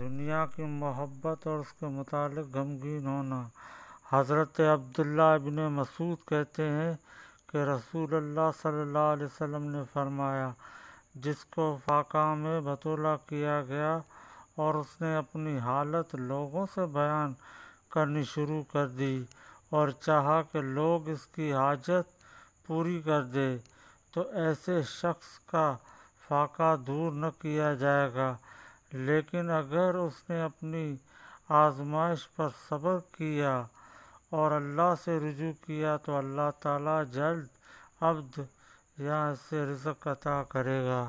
दुनिया की मोहब्बत और उसके मुतालिक गमगीन होना हज़रत अब्दुल्ला अबिन मसूद कहते हैं कि रसूल अल्लाह सल्लल्लाहु अलैहि वसल्लम ने फरमाया जिसको फाका में बतूला किया गया और उसने अपनी हालत लोगों से बयान करनी शुरू कर दी और चाहा कि लोग इसकी हाजत पूरी कर दे तो ऐसे शख्स का फाका दूर न किया जाएगा लेकिन अगर उसने अपनी आजमाइश पर सब्र किया और अल्लाह से रुजू किया तो अल्लाह ताला जल्द अब्द यहाँ से रिजक अता करेगा